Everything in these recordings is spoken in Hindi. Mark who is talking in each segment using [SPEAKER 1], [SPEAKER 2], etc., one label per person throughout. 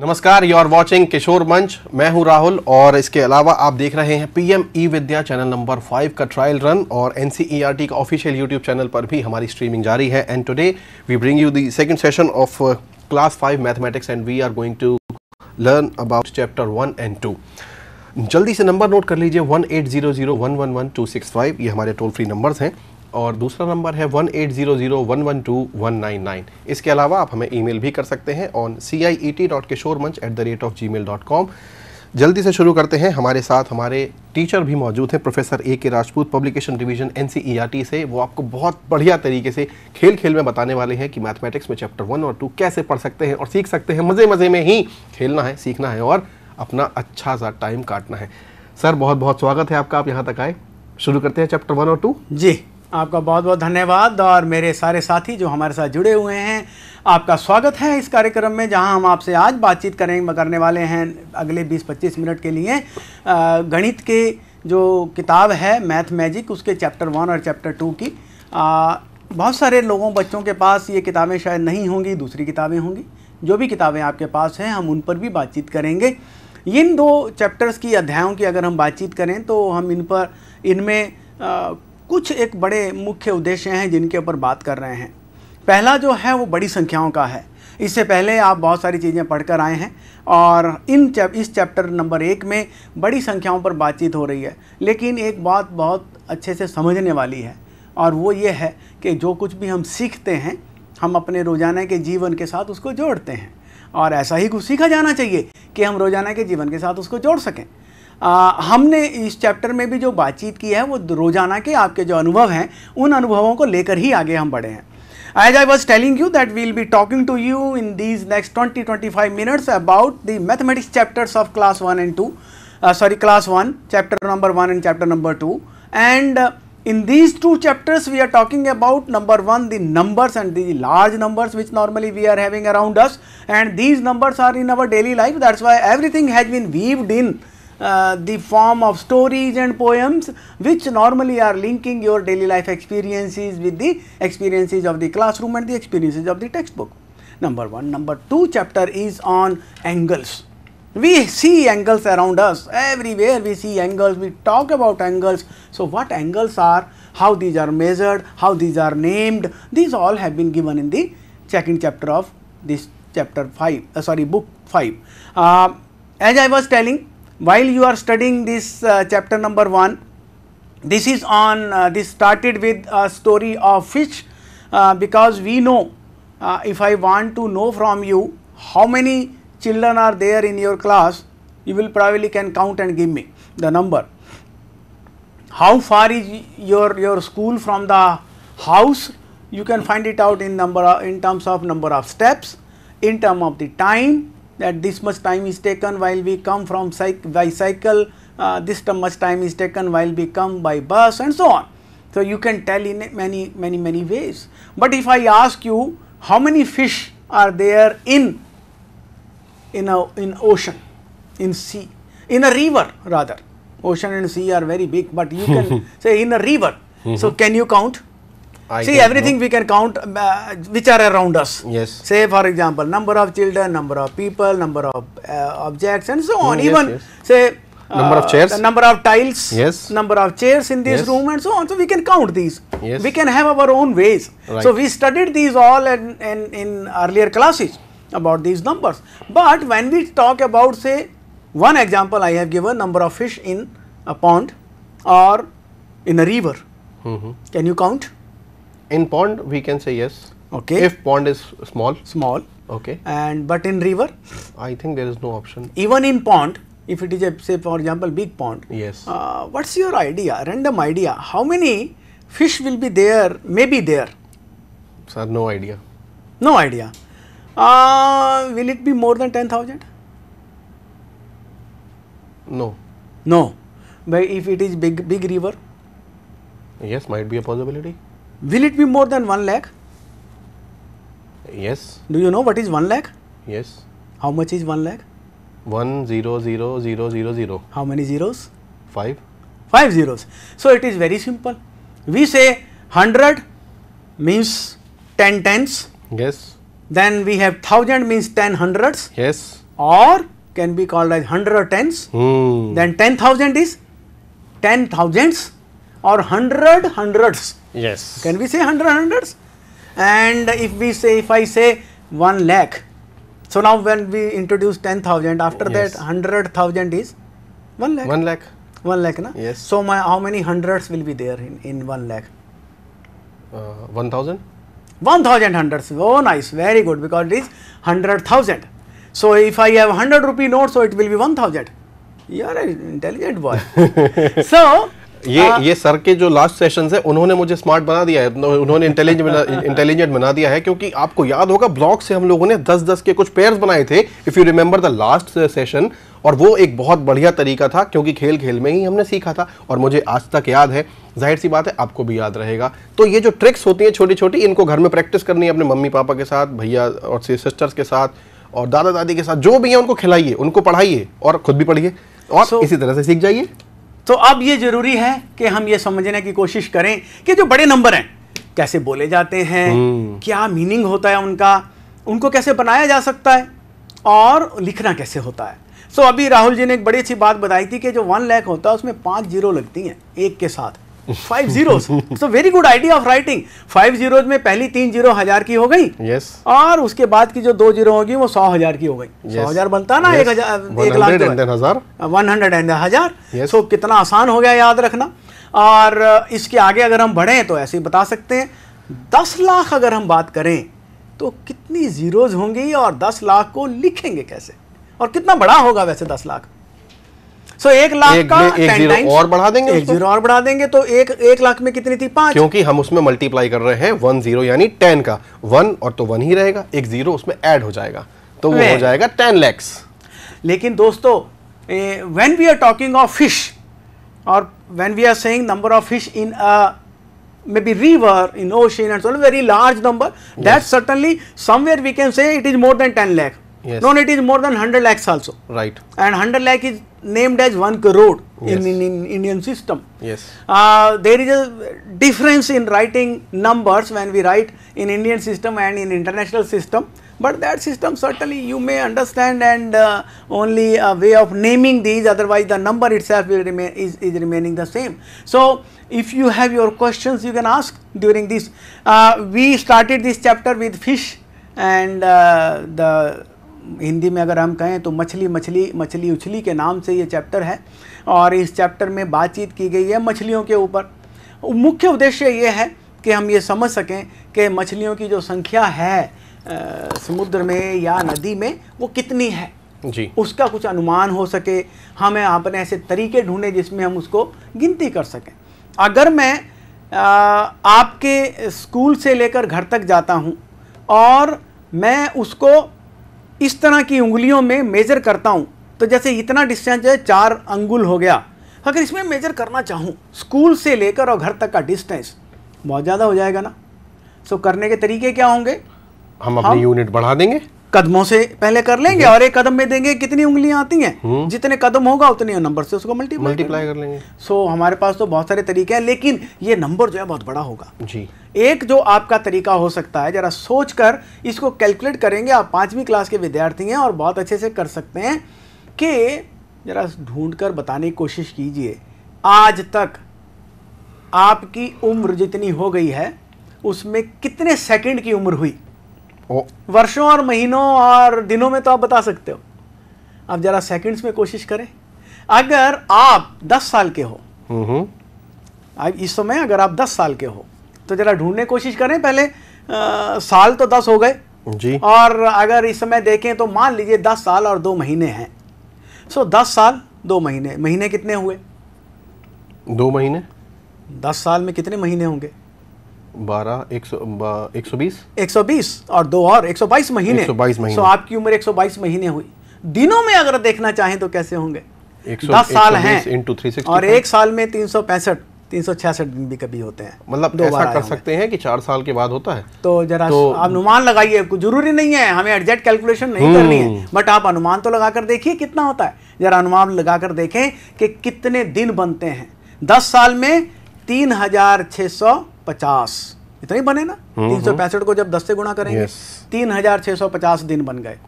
[SPEAKER 1] नमस्कार यू आर वॉचिंग किशोर मंच मैं हूं राहुल और इसके अलावा आप देख रहे हैं PM e Vidya channel number five का ट्रायल रन और एन e का ऑफिशियल यूट्यूब चैनल पर भी हमारी स्ट्रीमिंग जारी है and today we bring you the second session of class five mathematics and we are going to learn about chapter one and two जल्दी से नंबर नोट कर लीजिए one eight zero zero one one one two six five ये हमारे टोल फ्री नंबर्स हैं और दूसरा नंबर है one eight zero zero one one two one nine nine इसके अलावा आप हमें ईमेल भी कर सकते हैं on C I E T dot Kishore Manch at the rate of Gmail dot com जल्दी से शुरू करते हैं हमारे साथ हमारे टीचर भी मौजूद हैं professor A K Rajput publication division N से वो आपको बहुत बढ़िया तरीके से खेल खेल में बताने वाले हैं कि मैथमेटिक्स में चैप्टर वन और टू कैसे पढ़ सकते हैं और सीख सकते हैं मज़े मज़े में ही खेलना है सीखना है और अपना अच्छा सा टाइम काटना है सर बहुत बहुत स्वागत है आपका आप यहाँ तक आए शुरू करते हैं चैप्टर वन और टू
[SPEAKER 2] जी आपका बहुत बहुत धन्यवाद और मेरे सारे साथी जो हमारे साथ जुड़े हुए हैं आपका स्वागत है इस कार्यक्रम में जहां हम आपसे आज बातचीत करें करने वाले हैं अगले 20-25 मिनट के लिए गणित के जो किताब है मैथ मैजिक उसके चैप्टर वन और चैप्टर टू की आ, बहुत सारे लोगों बच्चों के पास ये किताबें शायद नहीं होंगी दूसरी किताबें होंगी जो भी किताबें आपके पास हैं हम उन पर भी बातचीत करेंगे इन दो चैप्टर्स की अध्यायों की अगर हम बातचीत करें तो हम इन पर इनमें कुछ एक बड़े मुख्य उद्देश्य हैं जिनके ऊपर बात कर रहे हैं पहला जो है वो बड़ी संख्याओं का है इससे पहले आप बहुत सारी चीज़ें पढ़कर आए हैं और इन चैप इस चैप्टर नंबर एक में बड़ी संख्याओं पर बातचीत हो रही है लेकिन एक बात बहुत अच्छे से समझने वाली है और वो ये है कि जो कुछ भी हम सीखते हैं हम अपने रोज़ाना के जीवन के साथ उसको जोड़ते हैं और ऐसा ही कुछ सीखा जाना चाहिए कि हम रोज़ाना के जीवन के साथ उसको जोड़ सकें आ, हमने इस चैप्टर में भी जो बातचीत की है वो रोजाना के आपके जो अनुभव हैं उन अनुभवों को लेकर ही आगे हम बढ़े हैं as I was telling you that we'll be talking to you in these next twenty twenty five minutes about the mathematics chapters of class one and two sorry class one chapter number one and chapter number two and in these two chapters we are talking about number one the numbers and the large numbers which normally we are having around us and these numbers are in our daily life that's why everything has been weaved in Uh, the form of stories and poems which normally are linking your daily life experiences with the experiences of the classroom and the experiences of the textbook. Number 1. Number 2 chapter is on angles. We see angles around us, everywhere we see angles, we talk about angles. So, what angles are, how these are measured, how these are named, these all have been given in the second chapter of this chapter 5, uh, sorry book 5. Uh, as I was telling while you are studying this uh, chapter number 1, this is on uh, this started with a story of fish uh, because we know uh, if I want to know from you how many children are there in your class, you will probably can count and give me the number. How far is your, your school from the house? You can find it out in number in terms of number of steps, in term of the time, that this much time is taken while we come from bicycle, uh, this much time is taken while we come by bus and so on. So, you can tell in many, many, many ways. But if I ask you how many fish are there in, in, a, in ocean, in sea, in a river rather, ocean and sea are very big, but you can say in a river. Mm -hmm. So, mm-hmm. can you count?
[SPEAKER 1] I See everything know. we
[SPEAKER 2] can count uh, which are around us. Yes. Say for example, number of children, number of people, number of uh, objects and so on. Mm, Even yes, yes. say uh, number of uh, chairs, number of tiles, yes. number of chairs in this yes. room and so on. So we can count these. Yes. We can have our own ways. Right. So we studied these all in, in, in earlier classes about these numbers. But when we talk about say one example I
[SPEAKER 1] have given number of fish in a pond or in a river. Mm -hmm. Can you count? in pond we can say yes okay if pond is small small okay and but in river i think there is no option even in pond if it is a
[SPEAKER 2] say for example big pond yes uh, what's your idea random idea how many fish will be there may be there
[SPEAKER 1] sir no idea
[SPEAKER 2] no idea uh, will it be more than 10000
[SPEAKER 1] no no
[SPEAKER 2] but if it is big big river
[SPEAKER 1] yes might be a possibility
[SPEAKER 2] Will it be more than 1 lakh?
[SPEAKER 1] Yes. Do you
[SPEAKER 2] know what is 1 lakh? Yes. How much is 1 lakh?
[SPEAKER 1] 1 0 0 0 0
[SPEAKER 2] 0. How many zeros? 5. 5 zeros. So, it is very simple. We say 100 means 10 tens. Yes. Then we have 1000 means 10 hundreds. Yes. Or can be called as 100 tens.
[SPEAKER 1] Hmm.
[SPEAKER 2] Then 10,000 is 10 thousands or 100 hundreds. Yes. Can we say hundred hundreds? And if we say, if I say one lakh, so now when we introduce ten thousand, after yes. that hundred thousand is one lakh. One lakh. One lakh, na? Yes. So my how many hundreds will be there in in one lakh? Uh, one thousand. One thousand hundreds. Oh, nice, very good because it is hundred thousand. So if I have hundred rupee note, so it will be one thousand. You are an intelligent boy.
[SPEAKER 1] so ये आ, ये सर के जो लास्ट सेशन है उन्होंने मुझे स्मार्ट बना दिया है उन्होंने इंटेलिजेंट बना दिया है क्योंकि आपको याद होगा ब्लॉक से हम लोगों ने दस दस के कुछ पेयर्स बनाए थे if you remember the last session और वो एक बहुत बढ़िया तरीका था क्योंकि खेल खेल में ही हमने सीखा था और मुझे आज तक याद है जाहिर सी बात है आपको भी याद रहेगा तो ये जो ट्रिक्स होती हैं छोटी छोटी इनको घर में प्रैक्टिस करनी है अपने मम्मी पापा के साथ भैया और सिस्टर्स के साथ और दादा दादी के साथ जो भी है उनको खिलाइए उनको पढ़ाइए और खुद भी पढ़िए और so, इसी तरह से सीख जाइए तो अब ये जरूरी है कि हम ये समझने की कोशिश करें
[SPEAKER 2] कि जो बड़े नंबर हैं कैसे बोले जाते हैं हम्म। क्या मीनिंग होता है उनका उनको कैसे बनाया जा सकता है और लिखना कैसे होता है सो so, अभी राहुल जी ने एक बड़ी अच्छी बात बताई थी कि जो वन लैख होता है उसमें पाँच जीरो लगती हैं एक के साथ five zero so very good idea of writing five zeros में पहली तीन जीरो हजार की हो गई yes. और उसके बाद की जो दो जीरो होगी वो सौ हजार की हो गई yes. सौ हजार बनता ना yes. एक हजार एक लाख तो वन हंड्रेड एंड हजार सो कितना आसान हो गया याद रखना और इसके आगे अगर हम बढ़े तो ऐसे ही बता सकते हैं दस लाख अगर हम बात करें तो कितनी जीरोज होंगी और दस लाख को लिखेंगे कैसे और कितना बड़ा होगा वैसे दस लाख सो एक लाख एक, का एक जीरो और बढ़ा देंगे एक जीरो और बढ़ा देंगे तो एक एक लाख में कितनी थी पांच क्योंकि हम
[SPEAKER 1] उसमें मल्टीप्लाई कर रहे हैं वन जीरो यानी टेन का वन और तो वन ही रहेगा एक जीरो उसमें एड हो जाएगा तो वो हो जाएगा टेन लैक्स लेकिन दोस्तों when
[SPEAKER 2] we are talking of fish और when we are saying number of fish in maybe river in ocean and very large number that certainly somewhere we can say it is more than ten lakh Yes. No, it is more than 100 lakhs also. Right. And 100 lakh is named as 1 crore yes. in, in, in, Indian system. Yes. Uh, there is a difference in writing numbers when we write in Indian system and in international system. But that system certainly you may understand and uh, only a way of naming these otherwise the number itself will remain is, is remaining the same. So, if you have your questions you can ask during this. Uh, we started this chapter with fish and uh, the Hindi में अगर हम कहें तो मछली मछली मछली उछली के नाम से ये चैप्टर है और इस चैप्टर में बातचीत की गई है मछलियों के ऊपर मुख्य उद्देश्य ये है कि हम ये समझ सकें कि मछलियों की जो संख्या है समुद्र में या नदी में वो कितनी है जी उसका कुछ अनुमान हो सके हमें अपने ऐसे तरीके ढूंढें जिसमें हम उसको गिनती कर सकें अगर मैं आ, आपके स्कूल से लेकर घर तक जाता हूँ और मैं उसको इस तरह की उंगलियों में मेज़र करता हूँ तो जैसे इतना डिस्टेंस है चार अंगुल हो गया अगर इसमें मेज़र करना चाहूँ स्कूल से लेकर और घर तक का डिस्टेंस बहुत ज़्यादा हो जाएगा ना सो करने के तरीके क्या होंगे
[SPEAKER 1] हम अपनी यूनिट बढ़ा देंगे कदमों से
[SPEAKER 2] पहले कर लेंगे और एक कदम में देंगे कितनी उंगलियां आती हैं हम्म। जितने कदम होगा उतने नंबर से उसको मल्टीप्लाई मल्टीप्लाई कर लेंगे सो so, हमारे पास तो बहुत सारे तरीके हैं लेकिन ये नंबर जो है बहुत बड़ा होगा जी एक जो आपका तरीका हो सकता है जरा सोच कर इसको कैलकुलेट करेंगे आप पांचवी क्लास के विद्यार्थी हैं और बहुत अच्छे से कर सकते हैं कि जरा ढूंढ कर बताने की कोशिश कीजिए आज तक आपकी उम्र जितनी हो गई है उसमें कितने सेकेंड की उम्र हुई वर्षों और महीनों और दिनों में तो आप बता सकते हो आप जरा सेकंड्स में कोशिश करें अगर आप 10 साल के हो आप इस समय अगर आप 10 साल के हो तो जरा ढूंढने कोशिश करें पहले आ, साल तो 10 हो गए जी और अगर इस समय देखें तो मान लीजिए 10 साल और दो महीने हैं सो 10 साल दो महीने महीने कितने हुए दो महीने दस साल में कितने महीने होंगे बारह और दो और एक बाईस महीने एक महीने सो आपकी उम्र एक महीने हुई दिनों में अगर देखना चाहें तो कैसे होंगे दस साल हैं और एक साल में तीन सौ पैंसठ तीन सौ छियासठ दिन भी कभी होते हैं मतलब दो ऐसा कर
[SPEAKER 1] सकते हैं कि चार साल के बाद होता है
[SPEAKER 2] तो जरा तो, आप अनुमान लगाइए जरूरी नहीं है हमें एग्जैक्ट कैलकुलेशन नहीं हम्म। करनी है बट आप अनुमान तो लगाकर देखिए कितना होता है जरा अनुमान लगाकर देखें कि कितने दिन बनते हैं दस साल में तीन हजार छह सौ पचास इतने बने ना हम्म, तीन सौ पैंसठ को जब दस से गुणा करेंगे तीन हजार छह सौ पचास दिन बन गए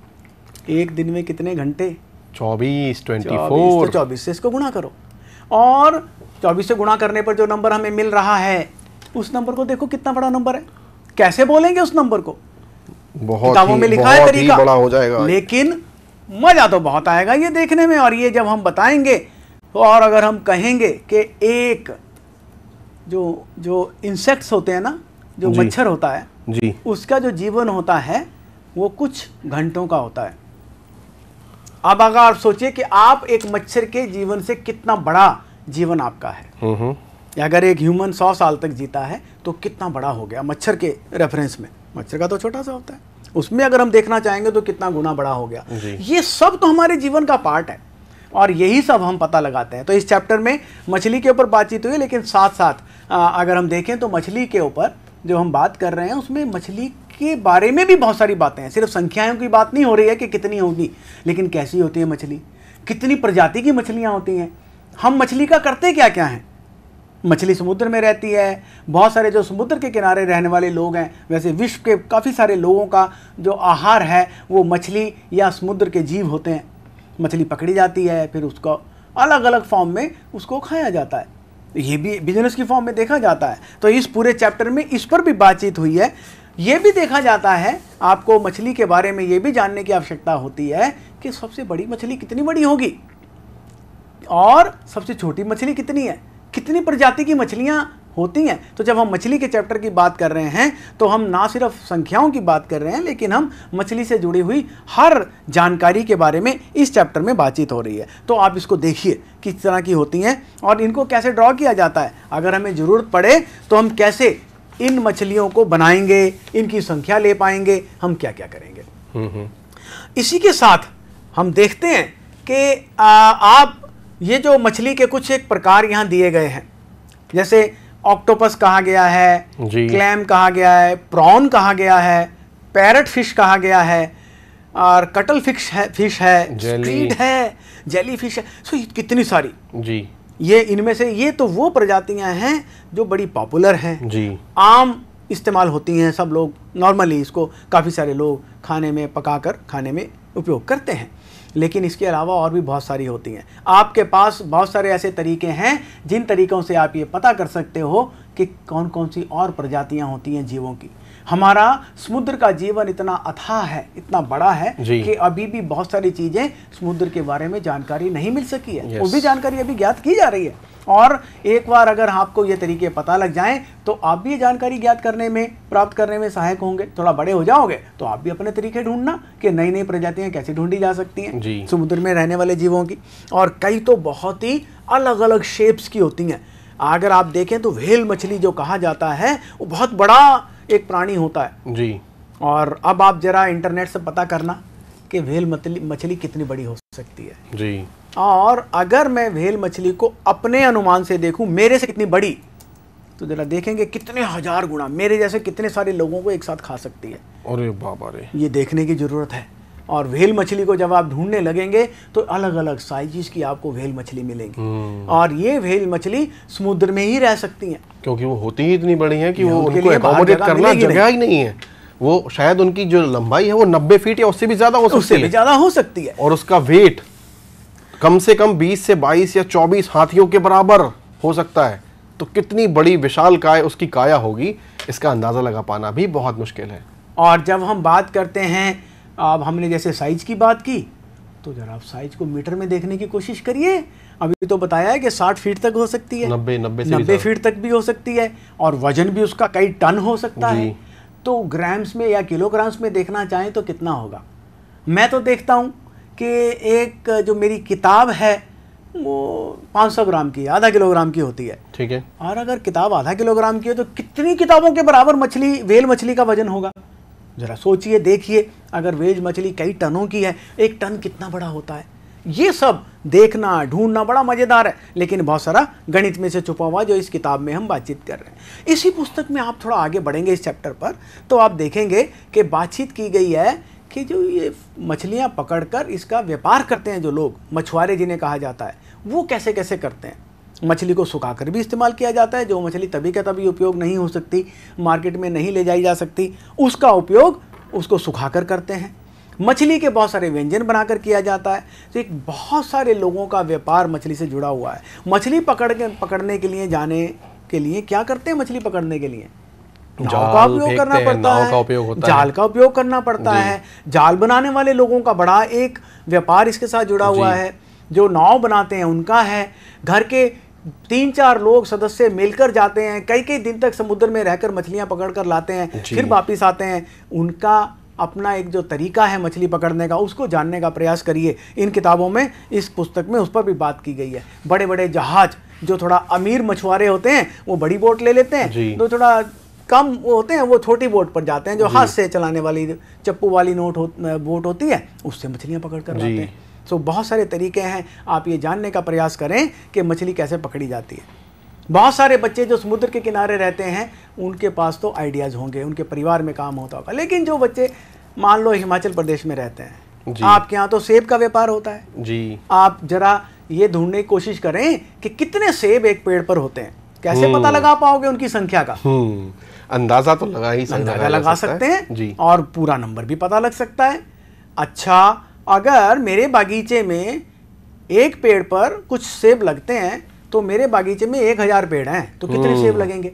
[SPEAKER 2] एक दिन में कितने घंटे
[SPEAKER 1] चौबीस ट्वेंटी फोर
[SPEAKER 2] चौबीस से इसको गुणा करो और चौबीस से गुणा करने पर जो नंबर हमें मिल रहा है उस नंबर को देखो कितना बड़ा नंबर है कैसे बोलेंगे उस नंबर को
[SPEAKER 1] बहुत ही, में लिखा बहुत है तरीका बड़ा हो जाएगा
[SPEAKER 2] लेकिन मजा तो बहुत आएगा ये देखने में और ये जब हम बताएंगे और अगर हम कहेंगे कि एक जो जो इंसेक्ट्स होते हैं ना जो मच्छर होता है जी उसका जो जीवन होता है वो कुछ घंटों का होता है अब अगर आप सोचिए कि आप एक मच्छर के जीवन से कितना बड़ा जीवन आपका है हम्म, हम्म। अगर एक ह्यूमन सौ साल तक जीता है तो कितना बड़ा हो गया मच्छर के रेफरेंस में मच्छर का तो छोटा सा होता है उसमें अगर हम देखना चाहेंगे तो कितना गुना बड़ा हो गया ये सब तो हमारे जीवन का पार्ट है और यही सब हम पता लगाते हैं तो इस चैप्टर में मछली के ऊपर बातचीत हुई लेकिन साथ साथ आ, अगर हम देखें तो मछली के ऊपर जो हम बात कर रहे हैं उसमें मछली के बारे में भी बहुत सारी बातें हैं सिर्फ संख्याओं की बात नहीं हो रही है कि कितनी होगी लेकिन कैसी होती है मछली कितनी प्रजाति की मछलियाँ होती हैं हम मछली का करते क्या क्या हैं मछली समुद्र में रहती है बहुत सारे जो समुद्र के किनारे रहने वाले लोग हैं वैसे विश्व के काफ़ी सारे लोगों का जो आहार है वो मछली या समुद्र के जीव होते हैं मछली पकड़ी जाती है फिर उसको अलग अलग फॉर्म में उसको खाया जाता है ये भी बिजनेस की फॉर्म में देखा जाता है तो इस पूरे चैप्टर में इस पर भी बातचीत हुई है ये भी देखा जाता है आपको मछली के बारे में ये भी जानने की आवश्यकता होती है कि सबसे बड़ी मछली कितनी बड़ी होगी और सबसे छोटी मछली कितनी है कितनी प्रजाति की मछलियाँ होती हैं तो जब हम मछली के चैप्टर की बात कर रहे हैं तो हम ना सिर्फ संख्याओं की बात कर रहे हैं लेकिन हम मछली से जुड़ी हुई हर जानकारी के बारे में इस चैप्टर में बातचीत हो रही है तो आप इसको देखिए किस तरह की होती हैं और इनको कैसे ड्रॉ किया जाता है अगर हमें ज़रूरत पड़े तो हम कैसे इन मछलियों को बनाएंगे इनकी संख्या ले पाएंगे हम क्या क्या करेंगे हम्म, हम्म। इसी के साथ हम देखते हैं कि आप ये जो मछली के कुछ एक प्रकार यहाँ दिए गए हैं जैसे ऑक्टोपस कहा गया है क्लैम कहा गया है प्रॉन कहा गया है पैरट फिश कहा गया है और कटल फिश है फिश है स्ट्रीट है जेली फिश है सो कितनी सारी जी ये इनमें से ये तो वो प्रजातियां हैं जो बड़ी पॉपुलर हैं जी आम इस्तेमाल होती हैं सब लोग नॉर्मली इसको काफ़ी सारे लोग खाने में पकाकर खाने में उपयोग करते हैं लेकिन इसके अलावा और भी बहुत सारी होती हैं आपके पास बहुत सारे ऐसे तरीके हैं जिन तरीक़ों से आप ये पता कर सकते हो कि कौन कौन सी और प्रजातियां होती हैं जीवों की हमारा समुद्र का जीवन इतना अथाह है इतना बड़ा है कि अभी भी बहुत सारी चीज़ें समुद्र के बारे में जानकारी नहीं मिल सकी है वो भी जानकारी अभी ज्ञात की जा रही है और एक बार अगर आपको ये तरीके पता लग जाएं तो आप भी ये जानकारी ज्ञात करने में प्राप्त करने में सहायक होंगे थोड़ा बड़े हो जाओगे तो आप भी अपने तरीके ढूंढना कि नई नई प्रजातियां कैसे ढूंढी जा सकती हैं समुद्र में रहने वाले जीवों की और कई तो बहुत ही अलग अलग शेप्स की होती हैं अगर आप देखें तो व्हेल मछली जो कहा जाता है वो बहुत बड़ा एक प्राणी होता है जी और अब आप जरा इंटरनेट से पता करना कि व्हेल मछली कितनी बड़ी हो सकती है जी और अगर मैं व्हेल मछली को अपने अनुमान से देखूं मेरे से कितनी बड़ी तो जरा देखेंगे कितने हजार गुना मेरे जैसे कितने सारे लोगों को एक साथ खा सकती है अरे बाबा रे ये देखने की ज़रूरत है और व्हेल मछली को जब आप ढूंढने लगेंगे तो अलग अलग साइजिस की आपको व्हेल मछली
[SPEAKER 1] मिलेंगी हम्म।
[SPEAKER 2] और ये व्हेल मछली समुद्र में ही रह सकती है
[SPEAKER 1] क्योंकि वो होती ही इतनी बड़ी है कि वो उनको एकोमोडेट करना जगह ही नहीं है वो शायद उनकी जो लंबाई है वो नब्बे फीट या उससे भी ज्यादा हो सकती है ज्यादा हो सकती है और उसका वेट कम से कम 20 से 22 या 24 हाथियों के बराबर हो सकता है तो कितनी बड़ी विशाल काय उसकी काया होगी इसका अंदाज़ा लगा पाना भी बहुत मुश्किल है
[SPEAKER 2] और जब हम बात करते हैं अब हमने जैसे साइज की बात की तो जरा आप साइज को मीटर में देखने की कोशिश करिए अभी तो बताया है कि 60 फीट तक हो सकती है 90 नब्बे नब्बे फीट तक भी हो सकती है और वजन भी उसका कई टन हो सकता है तो ग्राम्स में या किलोग्राम्स में देखना चाहें तो कितना होगा मैं तो देखता हूँ कि एक जो मेरी किताब है वो 500 ग्राम की आधा किलोग्राम की होती है ठीक है और अगर किताब आधा किलोग्राम की है तो कितनी किताबों के बराबर मछली वेल मछली का वजन होगा ज़रा सोचिए देखिए अगर वेज मछली कई टनों की है एक टन कितना बड़ा होता है ये सब देखना ढूंढना बड़ा मज़ेदार है लेकिन बहुत सारा गणित में से छुपा हुआ जो इस किताब में हम बातचीत कर रहे हैं इसी पुस्तक में आप थोड़ा आगे बढ़ेंगे इस चैप्टर पर तो आप देखेंगे कि बातचीत की गई है कि जो ये मछलियाँ पकड़कर इसका व्यापार करते हैं जो लोग मछुआरे जिन्हें कहा जाता है वो कैसे कैसे करते हैं मछली को सुखाकर भी इस्तेमाल किया जाता है जो मछली तभी का तभी उपयोग नहीं हो सकती मार्केट में नहीं ले जाई जा सकती उसका उपयोग उसको सुखाकर करते हैं मछली के बहुत सारे व्यंजन बनाकर किया जाता है तो एक बहुत सारे लोगों का व्यापार मछली से जुड़ा हुआ है मछली पकड़ के पकड़ने के लिए जाने के लिए क्या करते हैं मछली पकड़ने के लिए
[SPEAKER 1] जाल का उपयोग करना पड़ता है का उपयोग होता जाल का
[SPEAKER 2] उपयोग करना पड़ता है जाल बनाने वाले लोगों का बड़ा एक व्यापार इसके साथ जुड़ा हुआ है जो नाव बनाते हैं उनका है घर के तीन चार लोग सदस्य मिलकर जाते हैं कई कई दिन तक समुद्र में रहकर मछलियां पकड़ कर लाते हैं फिर वापिस आते हैं उनका अपना एक जो तरीका है मछली पकड़ने का उसको जानने का प्रयास करिए इन किताबों में इस पुस्तक में उस पर भी बात की गई है बड़े बड़े जहाज जो थोड़ा अमीर मछुआरे होते हैं वो बड़ी बोट ले लेते हैं तो थोड़ा कम होते हैं वो छोटी बोट पर जाते हैं जो हाथ से चलाने वाली चप्पू वाली नोट हो, बोट होती है उससे मछलियाँ पकड़ कर जाते हैं सो बहुत सारे तरीके हैं आप ये जानने का प्रयास करें कि मछली कैसे पकड़ी जाती है बहुत सारे बच्चे जो समुद्र के किनारे रहते हैं उनके पास तो आइडियाज़ होंगे उनके परिवार में काम होता होगा लेकिन जो बच्चे मान लो हिमाचल प्रदेश में रहते हैं आपके यहाँ तो सेब का व्यापार होता है जी आप जरा ये ढूंढने की कोशिश करें कि कितने सेब एक पेड़ पर होते हैं कैसे हम्म। पता लगा पाओगे उनकी संख्या का
[SPEAKER 1] हम्म। अंदाजा तो लगा ही सकते अंदाजा लगा, लगा सकते हैं जी
[SPEAKER 2] और पूरा नंबर भी पता लग सकता है अच्छा अगर मेरे बागीचे में एक पेड़ पर कुछ सेब लगते हैं तो मेरे बागीचे में एक हज़ार पेड़ हैं तो कितने हम्म। सेब लगेंगे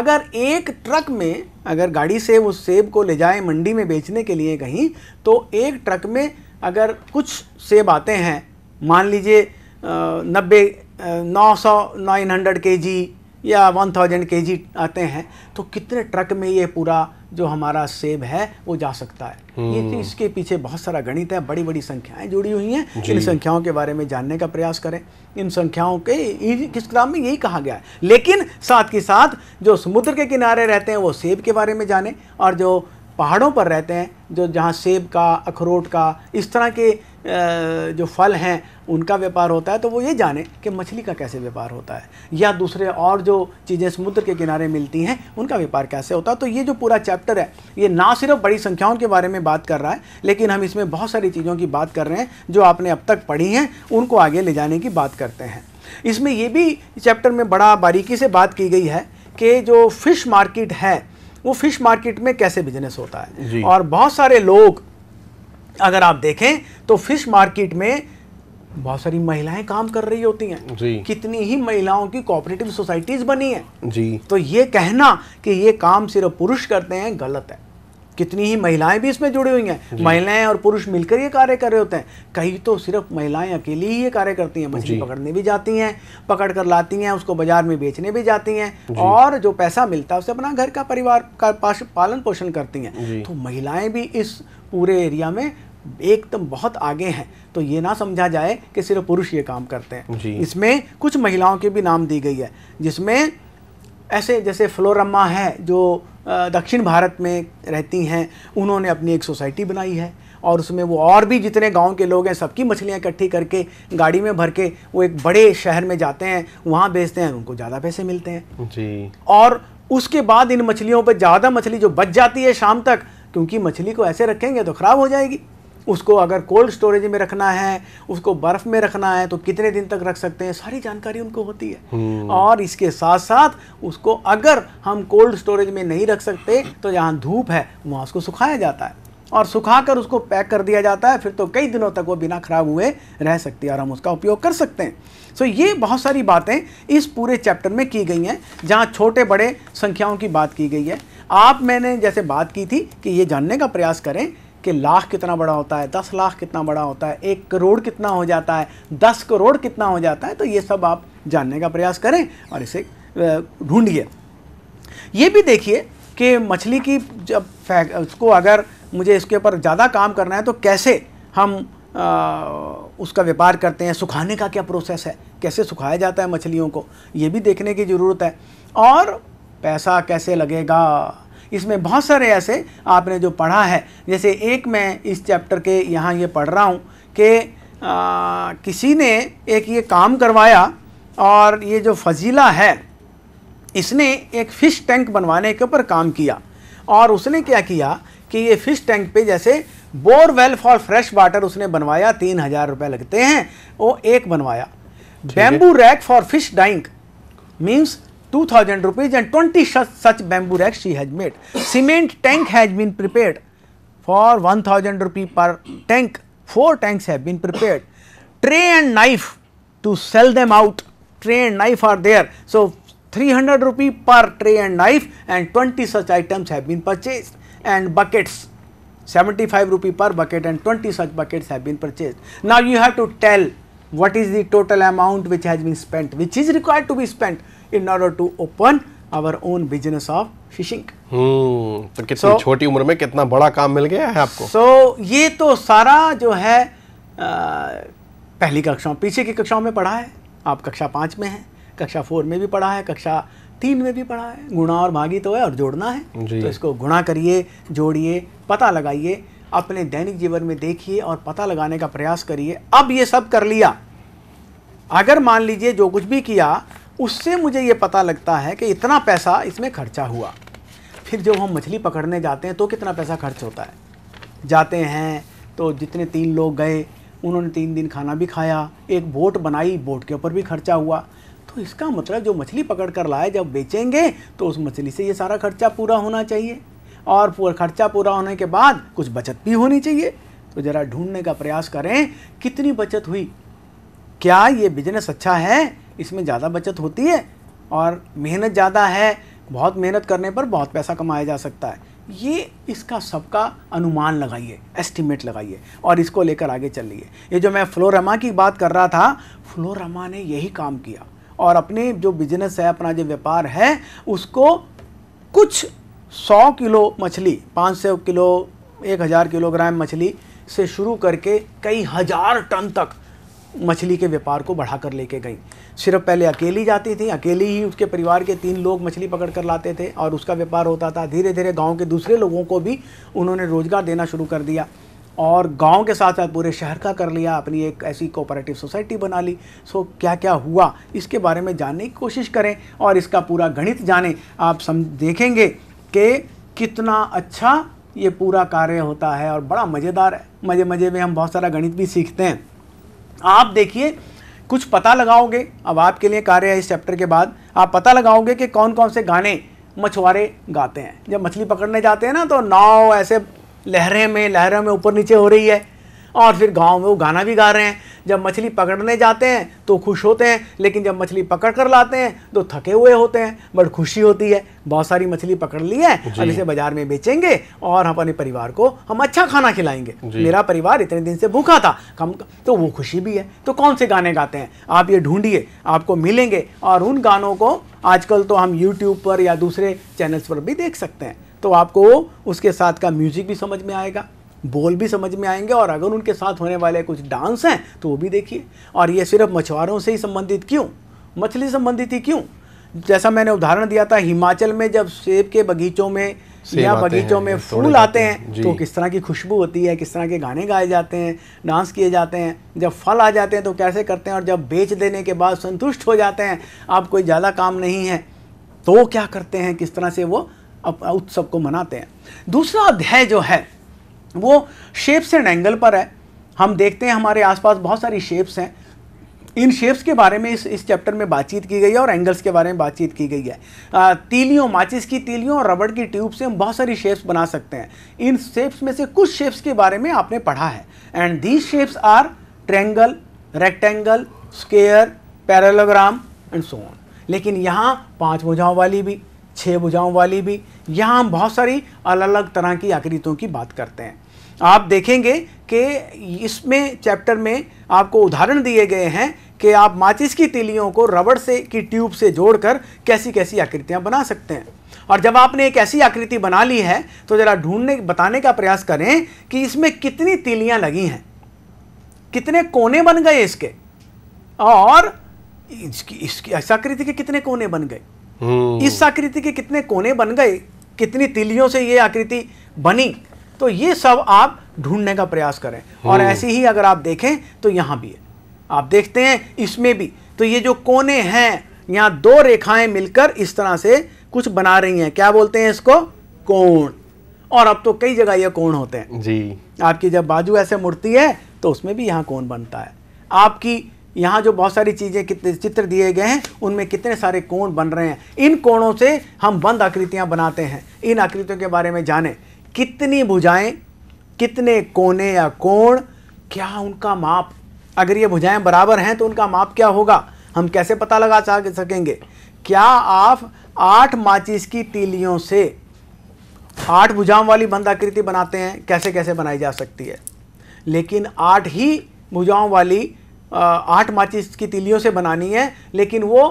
[SPEAKER 2] अगर एक ट्रक में अगर गाड़ी से उस सेब को ले जाए मंडी में बेचने के लिए कहीं तो एक ट्रक में अगर कुछ सेब आते हैं मान लीजिए नब्बे नौ सौ नाइन हंड्रेड के जी या वन थाउजेंड के आते हैं तो कितने ट्रक में ये पूरा जो हमारा सेब है वो जा सकता है ये इसके हम्म। पीछे बहुत सारा गणित है बड़ी बड़ी संख्याएं जुड़ी हुई हैं इन संख्याओं के बारे में जानने का प्रयास करें इन संख्याओं के किस किताब में यही कहा गया है लेकिन साथ के साथ जो समुद्र के किनारे रहते हैं वो सेब के बारे में जाने और जो पहाड़ों पर रहते हैं जो जहाँ सेब का अखरोट का इस तरह के जो फल हैं उनका व्यापार होता है तो वो ये जाने कि मछली का कैसे व्यापार होता है या दूसरे और जो चीज़ें समुद्र के किनारे मिलती हैं उनका व्यापार कैसे होता है तो ये जो पूरा चैप्टर है ये ना सिर्फ बड़ी संख्याओं के बारे में बात कर रहा है लेकिन हम इसमें बहुत सारी चीज़ों की बात कर रहे हैं जो आपने अब तक पढ़ी हैं उनको आगे ले जाने की बात करते हैं इसमें ये भी चैप्टर में बड़ा बारीकी से बात की गई है कि जो फिश मार्केट है वो फिश मार्केट में कैसे बिजनेस होता है और बहुत सारे लोग अगर आप देखें तो फिश मार्केट में बहुत सारी महिलाएं काम कर रही होती हैं जी कितनी ही महिलाओं की कोऑपरेटिव सोसाइटीज बनी है जी तो ये कहना कि ये काम सिर्फ पुरुष करते हैं गलत है कितनी ही महिलाएं भी इसमें जुड़ी हुई हैं महिलाएं और पुरुष मिलकर ये कार्य कर रहे होते हैं कई तो सिर्फ महिलाएं अकेली ही ये कार्य करती हैं मछली पकड़ने भी जाती हैं पकड़ कर लाती हैं उसको बाजार में बेचने भी जाती हैं और जो पैसा मिलता है उसे अपना घर का परिवार का पालन पोषण करती हैं तो महिलाएं भी इस पूरे एरिया में एकदम बहुत आगे हैं तो ये ना समझा जाए कि सिर्फ पुरुष ये काम करते हैं इसमें कुछ महिलाओं के भी नाम दी गई है जिसमें ऐसे जैसे फ्लोरम्मा है जो दक्षिण भारत में रहती हैं उन्होंने अपनी एक सोसाइटी बनाई है और उसमें वो और भी जितने गांव के लोग हैं सबकी मछलियां इकट्ठी करके गाड़ी में भर के वो एक बड़े शहर में जाते हैं वहाँ बेचते हैं उनको ज़्यादा पैसे मिलते हैं जी और उसके बाद इन मछलियों पर ज़्यादा मछली जो बच जाती है शाम तक क्योंकि मछली को ऐसे रखेंगे तो ख़राब हो जाएगी उसको अगर कोल्ड स्टोरेज में रखना है उसको बर्फ में रखना है तो कितने दिन तक रख सकते हैं सारी जानकारी उनको होती है हम्म। और इसके साथ साथ उसको अगर हम कोल्ड स्टोरेज में नहीं रख सकते तो जहाँ धूप है वहाँ उसको सुखाया जाता है और सुखाकर उसको पैक कर दिया जाता है फिर तो कई दिनों तक वो बिना खराब हुए रह सकती है और हम उसका उपयोग कर सकते हैं सो so, ये बहुत सारी बातें इस पूरे चैप्टर में की गई हैं जहाँ छोटे बड़े संख्याओं की बात की गई है आप मैंने जैसे बात की थी कि ये जानने का प्रयास करें कि लाख कितना बड़ा होता है दस लाख कितना बड़ा होता है एक करोड़ कितना हो जाता है दस करोड़ कितना हो जाता है तो ये सब आप जानने का प्रयास करें और इसे ढूंढिए ये भी देखिए कि मछली की जब उसको अगर मुझे इसके ऊपर ज़्यादा काम करना है तो कैसे हम आ, उसका व्यापार करते हैं सुखाने का क्या प्रोसेस है कैसे सुखाया जाता है मछलियों को ये भी देखने की ज़रूरत है और पैसा कैसे लगेगा इसमें बहुत सारे ऐसे आपने जो पढ़ा है जैसे एक मैं इस चैप्टर के यहाँ ये पढ़ रहा हूँ कि किसी ने एक ये काम करवाया और ये जो फजीला है इसने एक फ़िश टैंक बनवाने के ऊपर काम किया और उसने क्या किया कि ये फ़िश टैंक पे जैसे बोरवेल फॉर फ्रेश वाटर उसने बनवाया तीन हज़ार रुपये लगते हैं वो एक बनवाया bamboo rack for fish dying means 2000 rupees and 20 such, such bamboo racks she has made. Cement tank has been prepared for 1000 rupees per tank, 4 tanks have been prepared. Tray and knife to sell them out, tray and knife are there. So, 300 rupees per tray and knife and 20 such items have been purchased and buckets 75 rupees per bucket and 20 such buckets have been purchased. Now, you have to tell what is the total amount which has been spent, which is required to be spent in order to open our own business of fishing.
[SPEAKER 1] हम्म, तो कितनी so, छोटी उम्र में कितना बड़ा काम मिल गया है आपको सो
[SPEAKER 2] so, ये तो सारा जो है पहली कक्षाओं पीछे की कक्षाओं में पढ़ा है आप कक्षा पाँच में हैं कक्षा फोर में भी पढ़ा है कक्षा तीन में भी पढ़ा है गुणा और भागी तो है और जोड़ना है जी. तो इसको गुणा करिए जोड़िए पता लगाइए अपने दैनिक जीवन में देखिए और पता लगाने का प्रयास करिए अब ये सब कर लिया अगर मान लीजिए जो कुछ भी किया उससे मुझे ये पता लगता है कि इतना पैसा इसमें खर्चा हुआ फिर जब हम मछली पकड़ने जाते हैं तो कितना पैसा खर्च होता है जाते हैं तो जितने तीन लोग गए उन्होंने तीन दिन खाना भी खाया एक बोट बनाई बोट के ऊपर भी खर्चा हुआ तो इसका मतलब जो मछली पकड़ कर लाए जब बेचेंगे तो उस मछली से ये सारा खर्चा पूरा होना चाहिए और पूरा खर्चा पूरा होने के बाद कुछ बचत भी होनी चाहिए तो ज़रा ढूंढने का प्रयास करें कितनी बचत हुई क्या ये बिजनेस अच्छा है इसमें ज़्यादा बचत होती है और मेहनत ज़्यादा है बहुत मेहनत करने पर बहुत पैसा कमाया जा सकता है ये इसका सबका अनुमान लगाइए एस्टिमेट लगाइए और इसको लेकर आगे चलिए ये जो मैं फ्लोरमा की बात कर रहा था फ्लोरमा ने यही काम किया और अपने जो बिजनेस है अपना जो व्यापार है उसको कुछ सौ किलो मछली पाँच सौ किलो एक हज़ार किलोग्राम मछली से शुरू करके कई हज़ार टन तक मछली के व्यापार को बढ़ाकर लेके गई सिर्फ पहले अकेली जाती थी अकेली ही उसके परिवार के तीन लोग मछली पकड़ कर लाते थे और उसका व्यापार होता था धीरे धीरे गांव के दूसरे लोगों को भी उन्होंने रोज़गार देना शुरू कर दिया और गांव के साथ साथ पूरे शहर का कर लिया अपनी एक ऐसी कोऑपरेटिव सोसाइटी बना ली सो क्या क्या हुआ इसके बारे में जानने की कोशिश करें और इसका पूरा गणित जानें आप सम देखेंगे कि कितना अच्छा ये पूरा कार्य होता है और बड़ा मज़ेदार मज़े मज़े में हम बहुत सारा गणित भी सीखते हैं आप देखिए कुछ पता लगाओगे अब आपके लिए कार्य है इस चैप्टर के बाद आप पता लगाओगे कि कौन कौन से गाने मछुआरे गाते हैं जब मछली पकड़ने जाते हैं ना तो नाव ऐसे लहरें में लहरों में ऊपर नीचे हो रही है और फिर गाँव में वो गाना भी गा रहे हैं जब मछली पकड़ने जाते हैं तो खुश होते हैं लेकिन जब मछली पकड़ कर लाते हैं तो थके हुए होते हैं बट खुशी होती है बहुत सारी मछली पकड़ ली है अब इसे बाजार में बेचेंगे और हम अपने परिवार को हम अच्छा खाना खिलाएंगे मेरा परिवार इतने दिन से भूखा था कम तो वो खुशी भी है तो कौन से गाने गाते हैं आप ये ढूंढिए आपको मिलेंगे और उन गानों को आजकल तो हम यूट्यूब पर या दूसरे चैनल्स पर भी देख सकते हैं तो आपको उसके साथ का म्यूजिक भी समझ में आएगा बोल भी समझ में आएंगे और अगर उनके साथ होने वाले कुछ डांस हैं तो वो भी देखिए और ये सिर्फ मछुआरों से ही संबंधित क्यों मछली संबंधित ही क्यों जैसा मैंने उदाहरण दिया था हिमाचल में जब सेब के बगीचों में या बगीचों में फूल आते हैं तो किस तरह की खुशबू होती है किस तरह के गाने गाए जाते हैं डांस किए जाते हैं जब फल आ जाते हैं तो कैसे करते हैं और जब बेच देने के बाद संतुष्ट हो जाते हैं आप कोई ज़्यादा काम नहीं है तो क्या करते हैं किस तरह से वो उत्सव को मनाते हैं दूसरा अध्याय जो है वो शेप्स एंड एंगल पर है हम देखते हैं हमारे आसपास बहुत सारी शेप्स हैं इन शेप्स के बारे में इस इस चैप्टर में बातचीत की गई है और एंगल्स के बारे में बातचीत की गई है तीलियों माचिस की तीलियों और रबड़ की ट्यूब से हम बहुत सारी शेप्स बना सकते हैं इन शेप्स में से कुछ शेप्स के बारे में आपने पढ़ा है and these shapes are triangle rectangle square parallelogram and so on लेकिन यहाँ पाँच भुजाओं वाली भी छः भुजाओं वाली भी यहाँ हम बहुत सारी अलग अलग तरह की आकृतियों की बात करते हैं आप देखेंगे कि इसमें चैप्टर में आपको उदाहरण दिए गए हैं कि आप माचिस की तिलियों को रबड़ से की ट्यूब से जोड़कर कैसी कैसी आकृतियाँ बना सकते हैं और जब आपने एक ऐसी आकृति बना ली है तो ज़रा ढूंढने बताने का प्रयास करें कि इसमें कितनी तिलियाँ लगी हैं कितने कोने बन गए इसके और इसकी इसकी इस आकृति के कितने कोने बन गए
[SPEAKER 1] हम्म। इस
[SPEAKER 2] आकृति के कितने कोने बन गए कितनी तिलियों से ये आकृति बनी तो ये सब आप ढूंढने का प्रयास करें और हम्म। ऐसी ही अगर आप देखें तो यहाँ भी है आप देखते हैं इसमें भी तो ये जो कोने हैं यहाँ दो रेखाएं मिलकर इस तरह से कुछ बना रही हैं क्या बोलते हैं इसको कोण और अब तो कई जगह ये कोण होते हैं जी आपकी जब बाजू ऐसे मुड़ती है तो उसमें भी यहाँ कोण बनता है आपकी यहाँ जो बहुत सारी चीज़ें कितने चित्र दिए गए हैं उनमें कितने सारे कोण बन रहे हैं इन कोणों से हम बंद आकृतियाँ बनाते हैं इन आकृतियों के बारे में जानें कितनी भुजाएँ कितने कोने या कोण क्या उनका माप अगर ये भुजाएँ बराबर हैं तो उनका माप क्या होगा हम कैसे पता लगा सकेंगे क्या आप आठ माचिस की तीलियों से आठ भुजाओं वाली बंद आकृति बनाते हैं कैसे कैसे बनाई जा सकती है लेकिन आठ ही भुजाओं वाली आठ माचिस की तिलियों से बनानी है लेकिन वो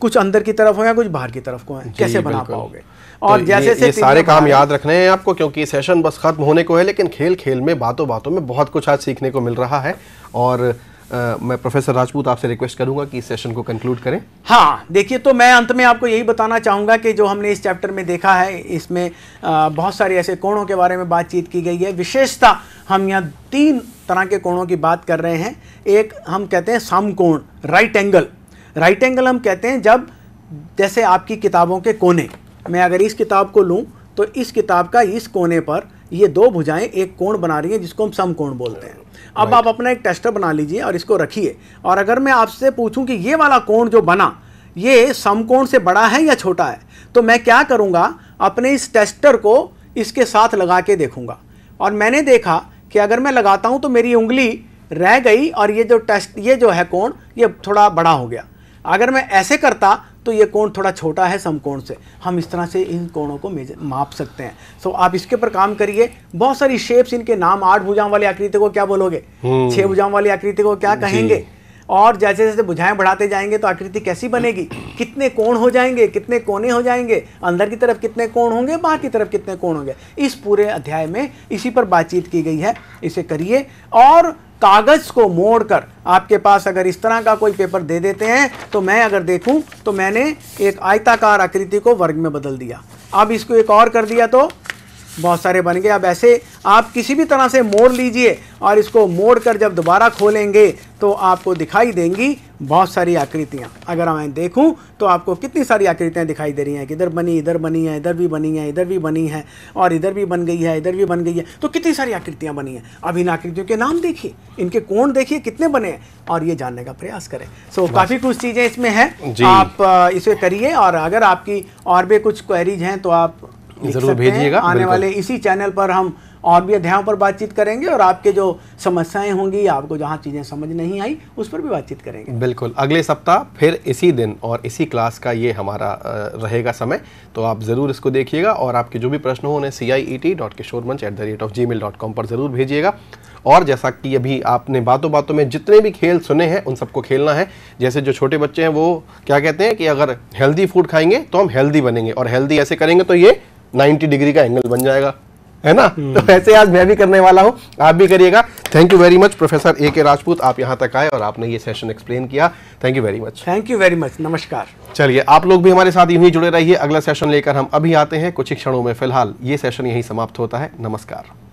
[SPEAKER 2] कुछ अंदर की तरफ हो या कुछ बाहर की तरफ को है कैसे बना पाओगे और तो जैसे ये, से ये सारे काम याद
[SPEAKER 1] रखने हैं आपको क्योंकि सेशन बस खत्म होने को है लेकिन खेल खेल में बातों बातों में बहुत कुछ आज सीखने को मिल रहा है और आ, मैं प्रोफेसर राजपूत आपसे रिक्वेस्ट करूंगा कि इस सेशन को कंक्लूड करें
[SPEAKER 2] हाँ देखिए
[SPEAKER 1] तो मैं अंत में आपको यही बताना चाहूँगा कि जो हमने इस चैप्टर में देखा
[SPEAKER 2] है इसमें आ, बहुत सारे ऐसे कोणों के बारे में बातचीत की गई है विशेषता हम यहाँ तीन तरह के कोणों की बात कर रहे हैं एक हम कहते हैं समकोण राइट एंगल राइट एंगल हम कहते हैं जब जैसे आपकी किताबों के कोने मैं अगर इस किताब को लूँ तो इस किताब का इस कोने पर ये दो भुजाएं एक कोण बना रही हैं जिसको हम समकोण बोलते हैं अब आप अपना एक टेस्टर बना लीजिए और इसको रखिए और अगर मैं आपसे पूछूं कि ये वाला कोण जो बना ये समकोण से बड़ा है या छोटा है तो मैं क्या करूँगा अपने इस टेस्टर को इसके साथ लगा के देखूँगा और मैंने देखा कि अगर मैं लगाता हूँ तो मेरी उंगली रह गई और ये जो टेस्ट ये जो है कोण ये थोड़ा बड़ा हो गया अगर मैं ऐसे करता तो ये कोण थोड़ा छोटा है समकोण से हम इस तरह से इन कोणों को माप सकते हैं सो आप इसके ऊपर काम करिए बहुत सारी शेप्स इनके नाम आठ भुजाओं वाली आकृति को क्या बोलोगे हम्म। छह भुजाओं वाली आकृति को क्या कहेंगे और जैसे जैसे बुझाएं बढ़ाते जाएंगे तो आकृति कैसी बनेगी कितने कोण हो जाएंगे कितने कोने हो जाएंगे अंदर की तरफ कितने कोण होंगे बाहर की तरफ कितने कोण होंगे इस पूरे अध्याय में इसी पर बातचीत की गई है इसे करिए और कागज़ को मोड़कर आपके पास अगर इस तरह का कोई पेपर दे देते हैं तो मैं अगर देखूं तो मैंने एक आयताकार आकृति को वर्ग में बदल दिया अब इसको एक और कर दिया तो बहुत सारे बन गए अब ऐसे आप किसी भी तरह से मोड़ लीजिए और इसको मोड़ कर जब दोबारा खोलेंगे तो आपको दिखाई देंगी बहुत सारी आकृतियाँ अगर मैं देखूँ तो आपको कितनी सारी आकृतियाँ दिखाई दे रही हैं कि इधर बनी इधर बनी है इधर भी बनी है इधर भी बनी है और इधर भी बन गई है इधर भी बन गई है तो कितनी सारी आकृतियाँ बनी हैं अब इन आकृतियों के नाम देखिए इनके कोण देखिए कितने बने हैं और ये जानने का प्रयास करें सो so, काफ़ी कुछ चीज़ें इसमें हैं आप इसे करिए और अगर आपकी और भी कुछ क्वेरीज हैं तो आप
[SPEAKER 1] जरूर भेजिएगा आने वाले
[SPEAKER 2] इसी चैनल पर हम और भी अध्यायों पर बातचीत करेंगे और आपके जो समस्याएं होंगी आपको जहां चीज़ें समझ नहीं आई उस पर भी बातचीत करेंगे
[SPEAKER 1] बिल्कुल अगले सप्ताह फिर इसी दिन और इसी क्लास का ये हमारा रहेगा समय तो आप ज़रूर इसको देखिएगा और आपके जो भी प्रश्न हो उन्हें सी I E T dot Kishore Manch at the rate of Gmail dot com पर ज़रूर भेजिएगा और जैसा कि अभी आपने बातों बातों में जितने भी खेल सुने हैं उन सबको खेलना है जैसे जो छोटे बच्चे हैं वो क्या कहते हैं कि अगर हेल्दी फूड खाएंगे तो हम हेल्दी बनेंगे और हेल्दी ऐसे करेंगे तो ये 90 डिग्री का एंगल बन जाएगा है ना हम्म। तो ऐसे आज मैं भी करने वाला हूँ आप भी करिएगा thank you very much professor A K Rajput आप यहाँ तक आए और आपने ये सेशन एक्सप्लेन किया thank you very much thank you very much नमस्कार चलिए आप लोग भी हमारे साथ यही जुड़े रहिए अगला सेशन लेकर हम अभी आते हैं कुछ ही क्षणों में फिलहाल ये सेशन यही समाप्त होता है नमस्कार